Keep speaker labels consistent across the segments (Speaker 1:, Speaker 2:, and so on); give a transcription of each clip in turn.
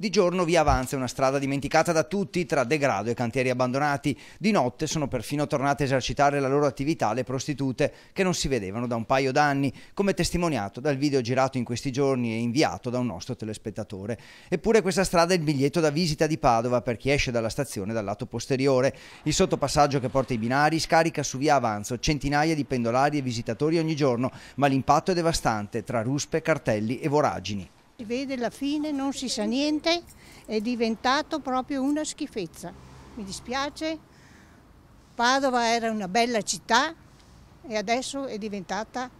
Speaker 1: Di giorno via Avanza è una strada dimenticata da tutti tra degrado e cantieri abbandonati. Di notte sono perfino tornate a esercitare la loro attività le prostitute che non si vedevano da un paio d'anni, come testimoniato dal video girato in questi giorni e inviato da un nostro telespettatore. Eppure questa strada è il biglietto da visita di Padova per chi esce dalla stazione dal lato posteriore. Il sottopassaggio che porta i binari scarica su via Avanzo centinaia di pendolari e visitatori ogni giorno, ma l'impatto è devastante tra ruspe, cartelli e voragini.
Speaker 2: Si vede la fine, non si sa niente, è diventato proprio una schifezza. Mi dispiace, Padova era una bella città e adesso è diventata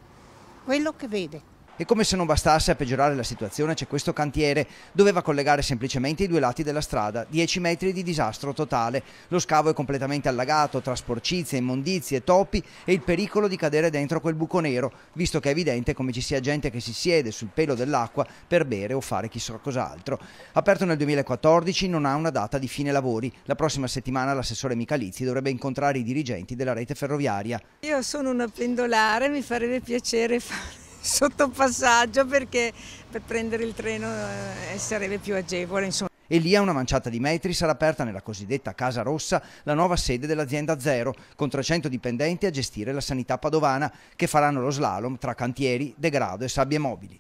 Speaker 2: quello che vede.
Speaker 1: E come se non bastasse a peggiorare la situazione c'è questo cantiere, doveva collegare semplicemente i due lati della strada, 10 metri di disastro totale. Lo scavo è completamente allagato tra sporcizie, immondizie, topi e il pericolo di cadere dentro quel buco nero, visto che è evidente come ci sia gente che si siede sul pelo dell'acqua per bere o fare chissà cos'altro. Aperto nel 2014 non ha una data di fine lavori. La prossima settimana l'assessore Micalizzi dovrebbe incontrare i dirigenti della rete ferroviaria.
Speaker 3: Io sono una pendolare, mi farebbe piacere fare sottopassaggio perché per prendere il treno eh, eh,
Speaker 1: sarebbe più agevole. Insomma. E lì a una manciata di metri sarà aperta nella cosiddetta Casa Rossa la nuova sede dell'azienda Zero, con 300 dipendenti a gestire la sanità padovana, che faranno lo slalom tra cantieri, degrado e sabbie mobili.